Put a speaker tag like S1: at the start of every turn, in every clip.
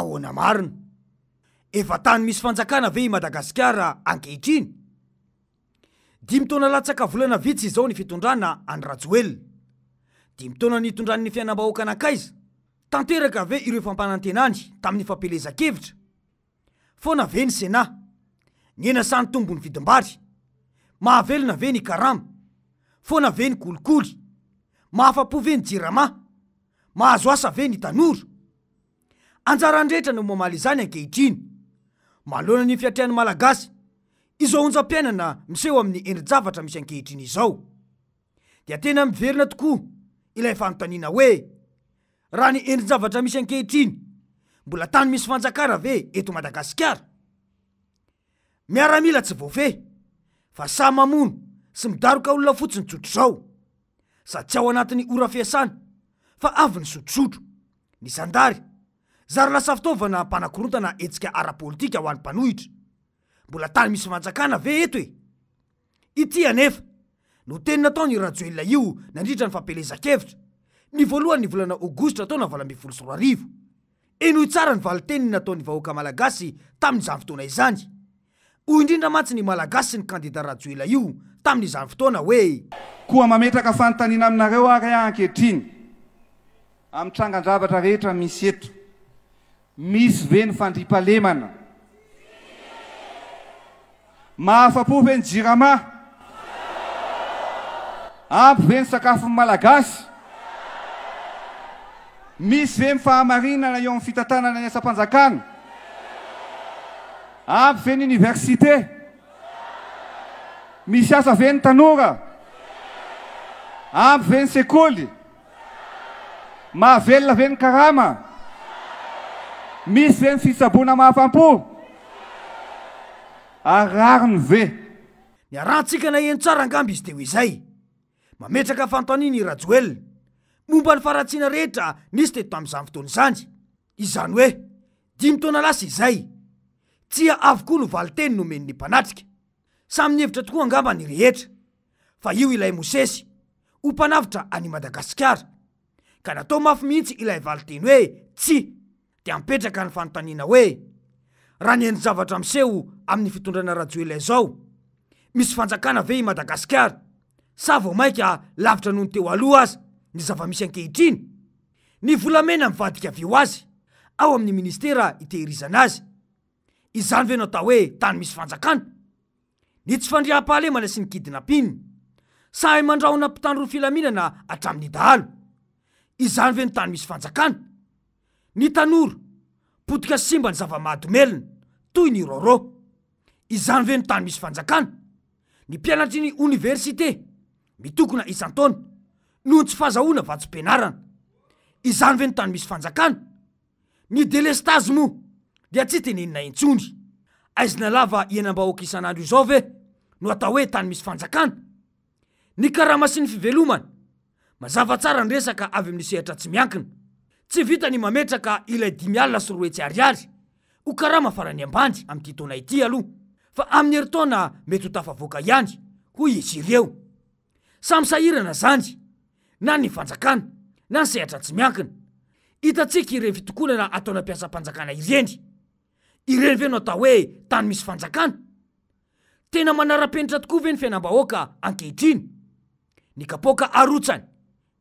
S1: aoana marina efatany misy fanjakana ve madagasikar ankehitriny di mitona latsakavolana vitsy izao ny fitondrana anrajo elna dimitona nitondrany fiainam-bahoakana akaiza tanteraka ave ireo efampanantenany tamin'ny fapeleza-kevitra fona ve ny sena ny enasan'ny tombony vidimbary mahavelona ve ny karam fona ve ny golikoly mahafa-po ve ny jirama mahazoasa ve ny anora anjaraindrehetra no mamaly izany ankehitriny malona ny fiatrehany malagasy izao onjam-piainana miseho amin'ny endrin-javatra misy ankehitriny izao dia tena miverina tokoa ilay fanontaniana hoe raha ny endrinjavatra misy ankehitriny mbola tany misy fanjakara ve eto madagasikara miaramila tsy vofeh fa sa mamono sy midaroka olona fotsi ny tsotro izao sady tsy aho anatin'ny ora fiasana fa avy ny sotrosotro ny zandary zary lasa fitaovana mpanakorotana etsika arapolitika ho any mpanohitra mbola tany misy fanjakana ve eto e itya nefa no tenina atao ny rajea io nandriitra ny fampelezakevitra mivoalohanyny volana agostra ataonavalal srrio enoy tsara nyvaliteniy nataon'ny vahoaka malagasy tamin'nzany fotoana izany oy indrindra mantsi ny malagasy sy ny kandida rajoela io taminizany fotoana oe koa mametraka fanontanina aminareo ary aankehitriny amtranganravatra rehetra misy eto misy ve ny fandripalemana mahafapo ve ny jirama ampy veny sakafo ny malagasy misy ve ny fahamarinana eo amin' fitantanana ny asa-panjakany ampy ve ny oniversité misy asa ave ny tanora ampy ve ny sekoly mahavelona ave ny karama misy ze ny fisabona mahafaampo arariny ve niarahntsika naieno tsara angamba izy teo izay mametraka afantaniany rajoela momba ny faratsiana rehetra nisy teo tam'izany fotona zany izany hoe di mitoana lasa izay tsy a avokoa no valiteny nomenyny mpanatrika samy 'ny hevitra tokoa angamba nyrehetra fa io ilay mosesy ho mpanavitra any madagasikara ka natao mafy mihitsy ilay vali teny hoe tsy ampetraka ny fanontaniana hoe raha ny endry zavatra miseho amin'ny fitondrana rajioelay zao misy fanjakana ave i madagasikara sa vao mainka lavitra noho nyteo aloha azy ny zava-misy ankehitriny ny volamena mivadika av eo azy ao amin'ny ministera itehirizana azy izany ve no atao hoe tany misy fanjakana nytsyfandriam-pahale manasy ny kidinampinna sahay mandrahonampitany roa filaminana hatramin'ny daalo izany ve no tany misy anja ny tanoro potika simba ny zava-mahadomelona toy ny roro izany ve no tany misy fanjakana ny mpianatryny oniversité mitokona isantaona nohon tsy fahazahoana vatso-pianarana izany ve tany misy fanakana ny delestazmoa de tsy tenenina intsony aizina lava ianam-bahoaka isan'andro izao ve no atao hoe tany misy fanjakana ny karamasin'ny fivelomana mazavatsara ny resaka avyamin'ny sehatra tsy iakina tsy vita ny mametraka ilay dimyalna syroetsy ariary ho karaha mahafarany ambany am'ty tona ity aloha fa amin'yeritaona mety hotafavoaka ihany ho iy iena zanyn naan stay ianak iey fnana ataonamiasanaana ieyeyvenoata oe tany misy ananan naa-penitra tokoave ny fianambahoaka ankehitriny ny kaoka aotsany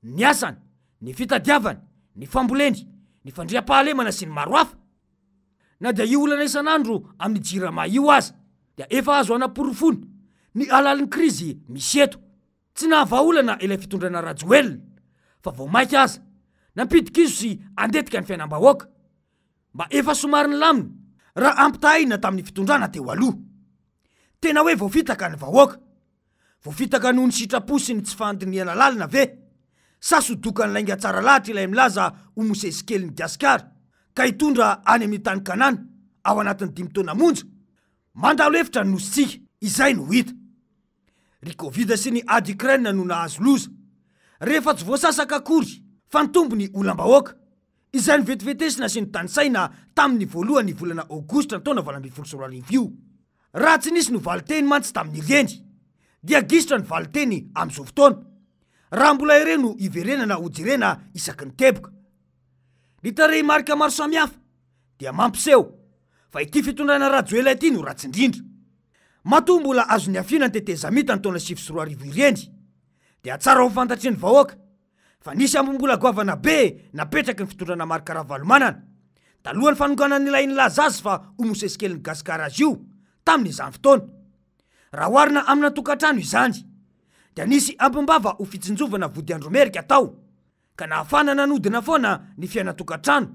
S1: ny asany ny fitadavany ny famboleny ny fandriam-pahalemana sy ny maro afa na dia i olana isan'andro amin'ny jirama io aza dia efa azo anaporofona ny alalin'ny krizy misy eto tsy nahavaolana ilay fitondrana rajoelna fa vao maika aza nampidika izo sy andetika ny fiainam-bahoaka mba efa somari ny lamina raha ampitahaina tamin'ny fitondrana teohaeoevoftaka ny hakaftaka nhoy asnyty sasdokanylaingatsara lahitra ilay mlaza omosezi kelyny gasikara ka itondra any amin'nytany kanana aoanatin'ydianeyi synyadra no nahazo loz rehefa tsy voasasakakory fa nytombony oloambahoaka izay novetivetesina sy ny tanisaina tamin'ny voalohanyvolana ogosta ntaa tsynisy novaliteny mantsy tamin'nyreny disitra noiteny raha mbola ireno iverenana hojrena isaky ny teboka nytarey marika maro samihafa daampseo fa ity fitondrana rajoela ty no ratsdrindra mbola azo'ny afiana ny tetemita ny ona y dtsarafantatnyahoaka fa nisy ambombola gavana be napetraky ny fitondrana marika ravalomanana taloha ny fanongananylainylaza azy fa omosesi kelyn'ny gasikara azy io tamin'izany ftoana raha oarina aminantokatranoy de nisy ampimbava ho fitsinjovana vody andromerika atao ka nahafanana nodina fona ny fiainatoarano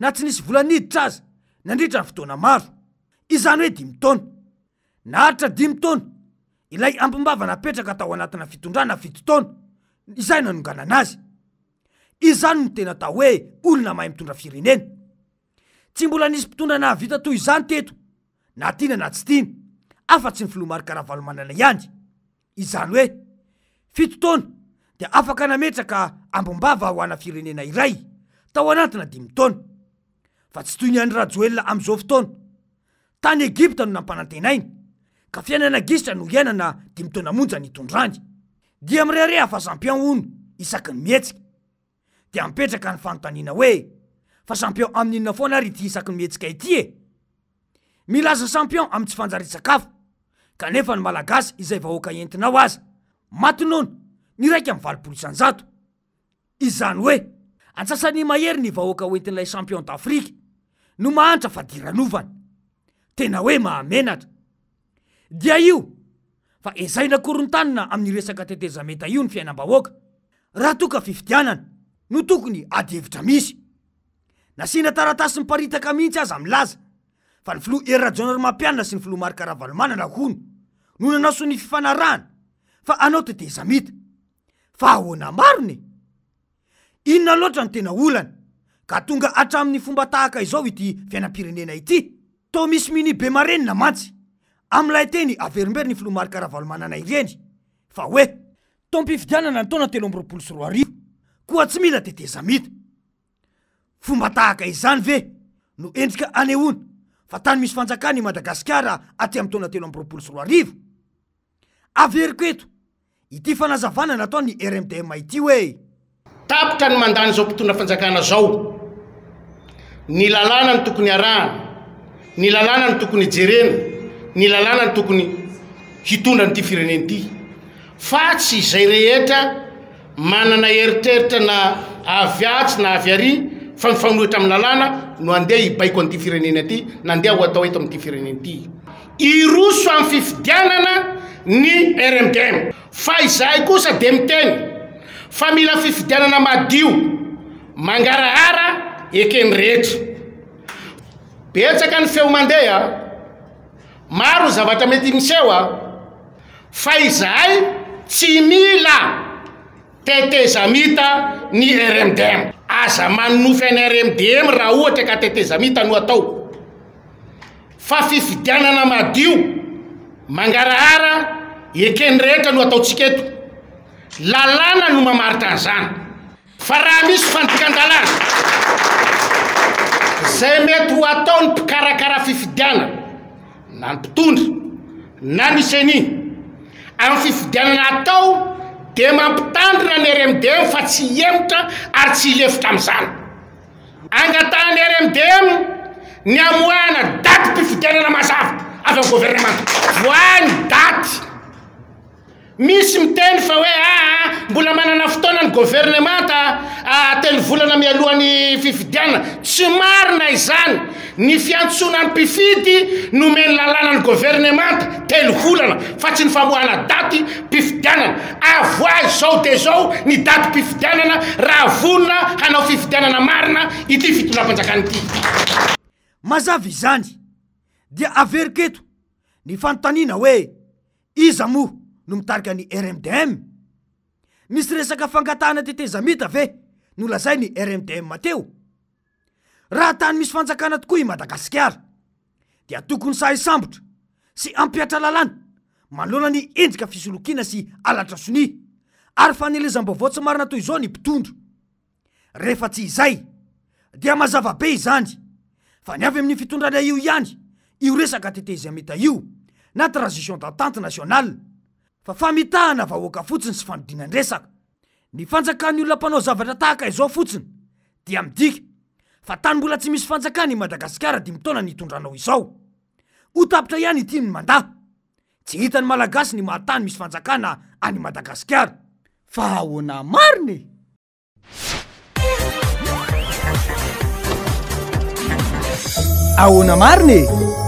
S1: na tsy nisy volaniditra azy nanditra ny onaony oeanahaiiay ampimbava napetraka ataoanatinfiondananayznynotenata oe lona mahay mionra ienenymbola nisy iondanahvittnynn afatsy nylomarykarahvalomanana ay fitotaona de afaka nametraka ambombavaho ana firenena iray tao anatinadimitaona fa tsy toyny any rahjoelna amzaofotona tany egipta no nampanantenainy ka fiainana gisitra no iainana ditonamonjany tondrany di amreareha fasampion no isaky ny mihetsika d mpetraka ny fanotaniana oe fasampion an'inna foana ry ty isak ny mietsika ty e milaziny sampion am'tsy fanjary sakafo knefa ny malagasy izay vahoakaeninao matinaona ny raika am'y vaosnjao izany hoe antsasan'ny mahery ny vahoaka oentin'ilay champion d'afrika no mahantra fa diranovana tena hoe mahamenatra dia io fa ezainankorontanina amin'nyresaka tetezameta io ny fiainam-bahoaka raha toka fifidianana no tokony adevitra misy nasiana taratasy nyparitaka mihitsy aza milaza fa ny flo erjnarmampianna sy ny loamaika rahanana on nonanaoso 'ny finahna fa anao tetezamita fa aonamaron inona loatra no tena olany ka tonga atramin'ny fomba tahaka izao ity fianampirenena ity to misy mini be mareny na mantsy am'lay teny averimbery ny filomary karahvalomanana ireny a eiintaonateoaol s rieaznyve no endrika aneona fa tany misy fanjakany madagasikara aty mtonatelo amo s ri ity fanazavana natao ny rmdmai ty hoe tapitra
S2: ny mandany zao mpitondra fanjakana zao ny lalàna ny tokony arahana ny lalàna ny tokony jerena ny lalàna ny tokony hitondran' ity fireneny ty fa tsy izay rehetra manana eritreritra na avy atsy na avy ary fa mifanohitra ami'ny lalàna no andeha hibaiko an'ity fireneny aty nandeha ho atao ato am'ity fireneny ty iroso am'y fifidianana ny rmdm fa izahay kosa de miteny fa mila fifidianana madio mangarahara ekeny rehetra betsaka ny feo mandeha maro zavatra mety miseo a fa izahay tsy mila tetezamita ny rmdm aza manofy any rmdm raha ohatra eka tetezamita no ataoko fa fifidianana madio mangarahara ekenrehetra no ataotsika eto lalàna no mamaritra an'izany fa raha misy fandikan-dalàna zay mety ho atao ny mpikarakara fifidianana na ny mpitondra na nyseni amin'ny fifidianana atao de mampitandrina ny rmdm fa tsy emotra ary tsy ilefitra ami'zany angatany rmdm ny amoahna daty pifidianana mazavata avy amy governemant voany dat misy miteny fa hoe aa ah, ah, mbola manana fotoanany governemanta ah, tely volana mialohan'ny fifidianana tsy marina izany ny fiantsona any mpifidy nomeny lalàna ny governemanta telo volana fa tsy ny famohana daty mpifidianana avo ay zao de zao ny daty mpifidianana raha volona hanao fifidianana marina ity fitolam-panjakany
S1: ity mazava izany dia averiketo ny fanontaniana hoe iza moa no mitarika ny rmdm nisy resaka fangatahana tetezamita ve no lazay ny rmdm mateo raha tany misy fanjakana tokoa i madagasikara dia tokony sahay sambotra sy ampiatra lalàna manloana ny indrika fisolokina sy alatra soni ary fa nelezam-baovao tsy marina atoy zao ny mpitondro rehefatsy izay dia mazavabe zany fa ny avy amin'ny fitondrana io ihany io resaka tetezamita io na transition d'tante nationale fa famitahana vahoaka fotsiny sy fanodianandresaka ny fanjakany olonampanao zavatra tahaka izao fotsiny dia midika fa tany mbola tsy misy fanjakana i madagasikara di mitona ny itondranao izao ho tapitra ihany itymny mandaha tsy hitany malagasy ny mahatany misy fanjakana any madagasikara fa ahoana marina e
S2: ahoana marina e